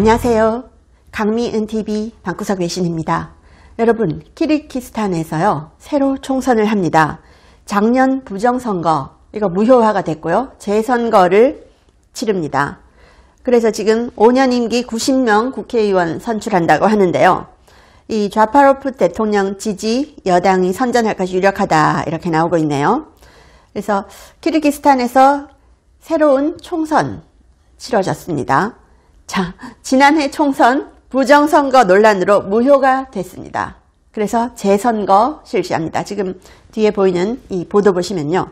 안녕하세요. 강미은TV 방구석 외신입니다. 여러분, 키르키스탄에서요, 새로 총선을 합니다. 작년 부정선거, 이거 무효화가 됐고요. 재선거를 치릅니다. 그래서 지금 5년 임기 90명 국회의원 선출한다고 하는데요. 이 좌파로프 대통령 지지 여당이 선전할 것이 유력하다 이렇게 나오고 있네요. 그래서 키르키스탄에서 새로운 총선 치러졌습니다. 자, 지난해 총선 부정선거 논란으로 무효가 됐습니다. 그래서 재선거 실시합니다. 지금 뒤에 보이는 이 보도 보시면요.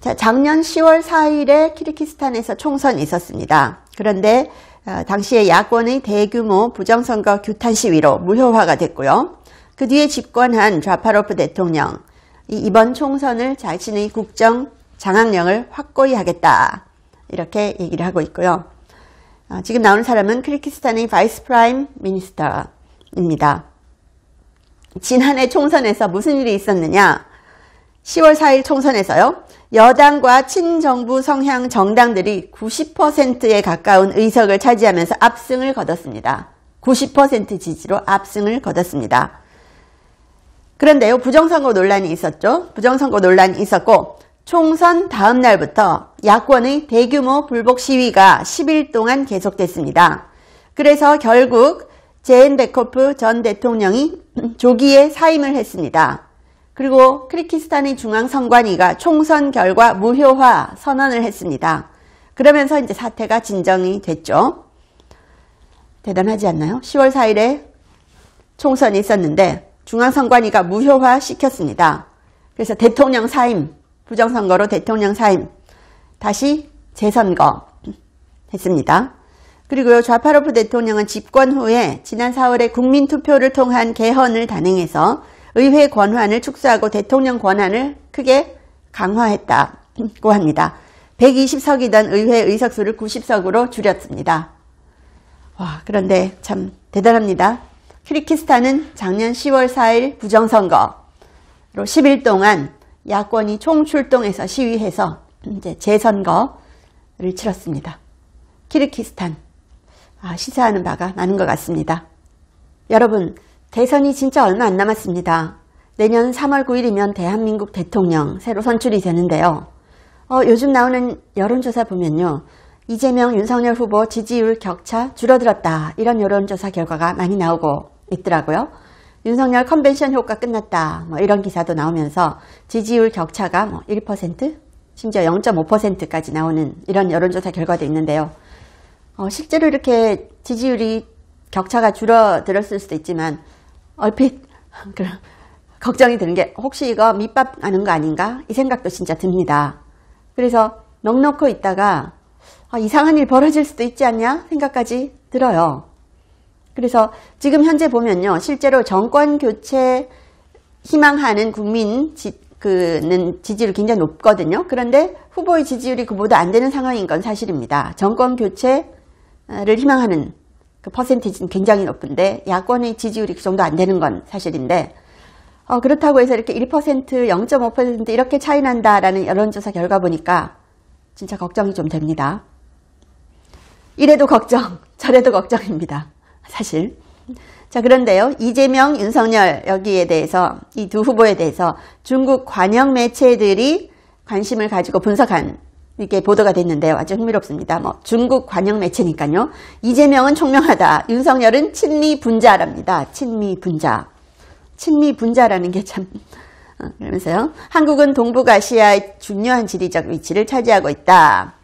자, 작년 10월 4일에 키르키스탄에서 총선이 있었습니다. 그런데 어, 당시에 야권의 대규모 부정선거 규탄 시위로 무효화가 됐고요. 그 뒤에 집권한 좌파로프 대통령, 이번 총선을 자신의 국정 장악령을 확고히 하겠다. 이렇게 얘기를 하고 있고요. 아, 지금 나오는 사람은 크리키스탄의 바이스 프라임 미니스터입니다. 지난해 총선에서 무슨 일이 있었느냐? 10월 4일 총선에서요. 여당과 친정부 성향 정당들이 90%에 가까운 의석을 차지하면서 압승을 거뒀습니다. 90% 지지로 압승을 거뒀습니다. 그런데요. 부정선거 논란이 있었죠. 부정선거 논란이 있었고 총선 다음 날부터 야권의 대규모 불복 시위가 10일 동안 계속됐습니다. 그래서 결국 제인 베코프 전 대통령이 조기에 사임을 했습니다. 그리고 크리키스탄의 중앙선관위가 총선 결과 무효화 선언을 했습니다. 그러면서 이제 사태가 진정이 됐죠. 대단하지 않나요? 10월 4일에 총선이 있었는데 중앙선관위가 무효화 시켰습니다. 그래서 대통령 사임 부정선거로 대통령 사임, 다시 재선거 했습니다. 그리고 좌파로프 대통령은 집권 후에 지난 4월에 국민투표를 통한 개헌을 단행해서 의회 권한을 축소하고 대통령 권한을 크게 강화했다고 합니다. 120석이던 의회 의석수를 90석으로 줄였습니다. 와 그런데 참 대단합니다. 키르키스탄은 작년 10월 4일 부정선거로 10일 동안 야권이 총출동해서 시위해서 이제 재선거를 치렀습니다. 키르키스탄 아, 시사하는 바가 나는 것 같습니다. 여러분 대선이 진짜 얼마 안 남았습니다. 내년 3월 9일이면 대한민국 대통령 새로 선출이 되는데요. 어, 요즘 나오는 여론조사 보면요. 이재명, 윤석열 후보 지지율 격차 줄어들었다. 이런 여론조사 결과가 많이 나오고 있더라고요. 윤석열 컨벤션 효과 끝났다 뭐 이런 기사도 나오면서 지지율 격차가 뭐1% 심지어 0.5%까지 나오는 이런 여론조사 결과도 있는데요. 어, 실제로 이렇게 지지율이 격차가 줄어들었을 수도 있지만 얼핏 그런 걱정이 드는 게 혹시 이거 밑밥 아는 거 아닌가 이 생각도 진짜 듭니다. 그래서 넉넉히 있다가 아, 이상한 일 벌어질 수도 있지 않냐 생각까지 들어요. 그래서 지금 현재 보면요. 실제로 정권 교체 희망하는 국민 지, 그는 지지율이 굉장히 높거든요. 그런데 후보의 지지율이 그보다 안 되는 상황인 건 사실입니다. 정권 교체를 희망하는 그 퍼센티지는 굉장히 높은데 야권의 지지율이 그 정도 안 되는 건 사실인데 어, 그렇다고 해서 이렇게 1%, 0.5% 이렇게 차이 난다라는 여론조사 결과 보니까 진짜 걱정이 좀 됩니다. 이래도 걱정, 저래도 걱정입니다. 사실. 자, 그런데요. 이재명, 윤석열 여기에 대해서 이 두 후보에 대해서 중국 관영 매체들이 관심을 가지고 분석한 이게 보도가 됐는데요. 아주 흥미롭습니다. 뭐 중국 관영 매체니까요. 이재명은 총명하다. 윤석열은 친미 분자랍니다. 친미 분자. 친미 분자라는 게참 어, 그러면서요. 한국은 동북아시아의 중요한 지리적 위치를 차지하고 있다.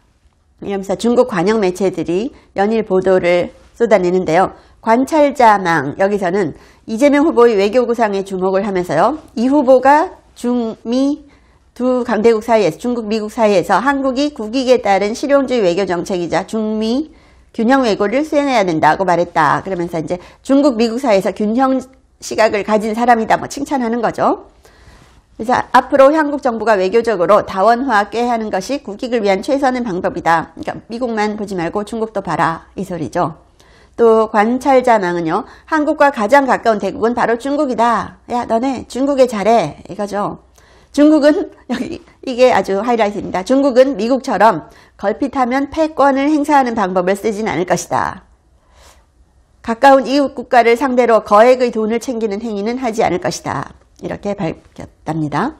이러면서 중국 관영 매체들이 연일 보도를 쏟아내는데요. 관찰자망 여기서는 이재명 후보의 외교구상에 주목을 하면서요. 이 후보가 중미 두 강대국 사이에서 중국 미국 사이에서 한국이 국익에 따른 실용주의 외교 정책이자 중미 균형 외교를 수행해야 된다고 말했다. 그러면서 이제 중국 미국 사이에서 균형 시각을 가진 사람이다 뭐 칭찬하는 거죠. 그래서 앞으로 한국 정부가 외교적으로 다원화 꾀하는 것이 국익을 위한 최선의 방법이다. 그러니까 미국만 보지 말고 중국도 봐라 이 소리죠. 또 관찰자망은요. 한국과 가장 가까운 대국은 바로 중국이다. 야 너네 중국에 잘해 이거죠. 중국은 여기 이게 아주 하이라이트입니다. 중국은 미국처럼 걸핏하면 패권을 행사하는 방법을 쓰진 않을 것이다. 가까운 이웃 국가를 상대로 거액의 돈을 챙기는 행위는 하지 않을 것이다. 이렇게 밝혔답니다.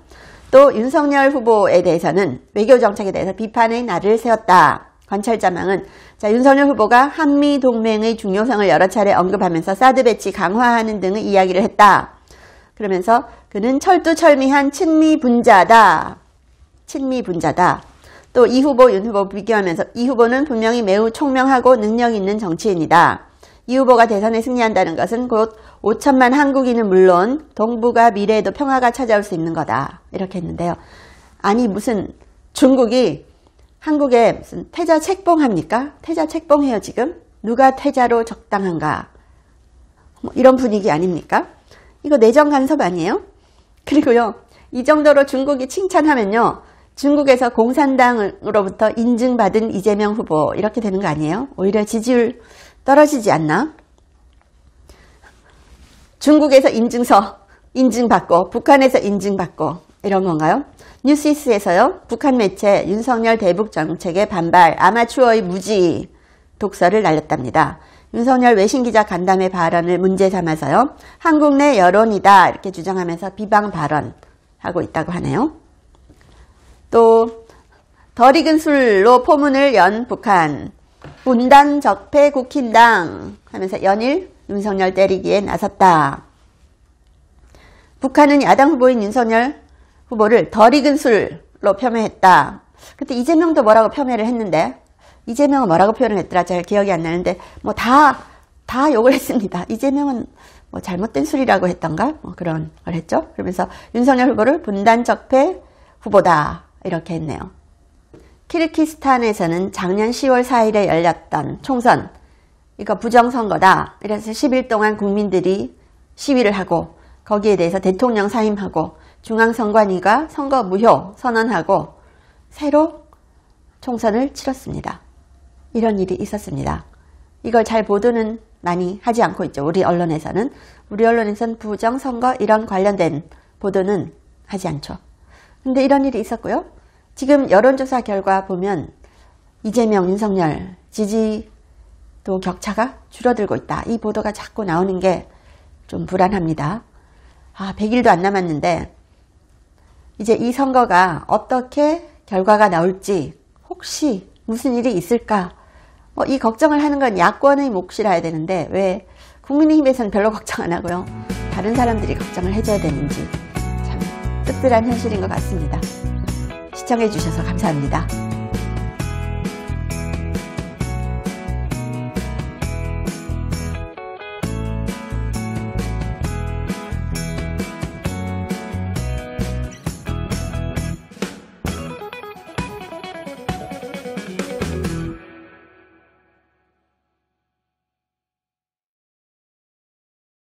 또 윤석열 후보에 대해서는 외교정책에 대해서 비판의 날을 세웠다. 관찰자망은 자, 윤석열 후보가 한미 동맹의 중요성을 여러 차례 언급하면서 사드 배치 강화하는 등의 이야기를 했다. 그러면서 그는 철두철미한 친미 분자다. 친미 분자다. 또 이 후보 윤 후보 비교하면서 이 후보는 분명히 매우 총명하고 능력 있는 정치인이다. 이 후보가 대선에 승리한다는 것은 곧 5천만 한국인은 물론 동북아 미래에도 평화가 찾아올 수 있는 거다. 이렇게 했는데요. 아니 무슨 중국이 한국에 무슨 태자 책봉합니까? 태자 책봉해요 지금? 누가 태자로 적당한가? 뭐 이런 분위기 아닙니까? 이거 내정 간섭 아니에요? 그리고요 이 정도로 중국이 칭찬하면요 중국에서 공산당으로부터 인증받은 이재명 후보 이렇게 되는 거 아니에요? 오히려 지지율 떨어지지 않나? 중국에서 인증서 인증받고 북한에서 인증받고 이런 건가요? 뉴시스에서요. 북한 매체 윤석열 대북 정책의 반발 아마추어의 무지 독서를 날렸답니다. 윤석열 외신기자 간담회 발언을 문제 삼아서요. 한국 내 여론이다 이렇게 주장하면서 비방 발언하고 있다고 하네요. 또 덜 익은 술로 포문을 연 북한 분단 적폐 국힘당 하면서 연일 윤석열 때리기에 나섰다. 북한은 야당 후보인 윤석열 후보를 덜 익은 술로 표명했다. 그때 이재명도 뭐라고 표현을 했는데 이재명은 뭐라고 표현을 했더라 잘 기억이 안 나는데 뭐 다다 다 욕을 했습니다. 이재명은 뭐 잘못된 술이라고 했던가 뭐 그런 걸 했죠. 그러면서 윤석열 후보를 분단적폐 후보다 이렇게 했네요. 키르키스탄에서는 작년 10월 4일에 열렸던 총선 이거 부정선거다. 이래서 10일 동안 국민들이 시위를 하고 거기에 대해서 대통령 사임하고 중앙선관위가 선거 무효 선언하고 새로 총선을 치렀습니다. 이런 일이 있었습니다. 이걸 잘 보도는 많이 하지 않고 있죠. 우리 언론에서는. 우리 언론에서는 부정선거 이런 관련된 보도는 하지 않죠. 근데 이런 일이 있었고요. 지금 여론조사 결과 보면 이재명, 윤석열 지지도 격차가 줄어들고 있다. 이 보도가 자꾸 나오는 게 좀 불안합니다. 아, 100일도 안 남았는데 이제 이 선거가 어떻게 결과가 나올지 혹시 무슨 일이 있을까 뭐이 걱정을 하는 건 야권의 몫이라 해야 되는데 왜 국민의힘에서는 별로 걱정 안 하고요 다른 사람들이 걱정을 해줘야 되는지 참 씁쓸한 현실인 것 같습니다 시청해 주셔서 감사합니다